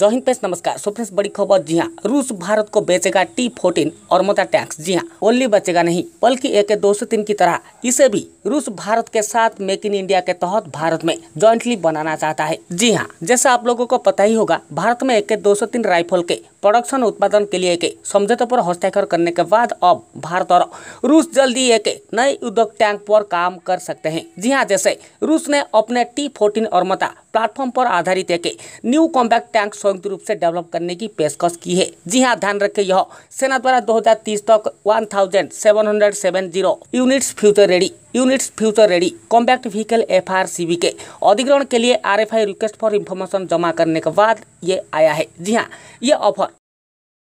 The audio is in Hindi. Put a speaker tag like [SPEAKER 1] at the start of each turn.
[SPEAKER 1] जय हिंद फ्रेंड्स नमस्कार सो फ्रेंड्स बड़ी खबर जी हाँ रूस भारत को बेचेगा टी फोर्टीन और मोटा टैंक्स जी हाँ ओनली बेचेगा नहीं बल्कि एक दो सौ तीन की तरह इसे भी रूस भारत के साथ मेक इन इंडिया के तहत भारत में जॉइंटली बनाना चाहता है जी हाँ जैसा आप लोगों को पता ही होगा भारत में एक दो सौ तीन राइफल के प्रोडक्शन उत्पादन के लिए के समझौते पर हस्ताक्षर करने के बाद अब भारत और रूस जल्दी एक नए उद्योग टैंक पर काम कर सकते हैं जी हाँ जैसे रूस ने अपने टी फोर्टीन और मता प्लेटफॉर्म पर आधारित एक न्यू कॉम्बैक्ट टैंक संयुक्त रूप से डेवलप करने की पेशकश की है जी हाँ ध्यान रखें यह सेना द्वारा 2030 तक 1770 units future ready units future ready combat vehicle F R C B के अधिग्रहण के लिए R F I request for information जमा करने के बाद ये आया है जी हाँ ये ऑफर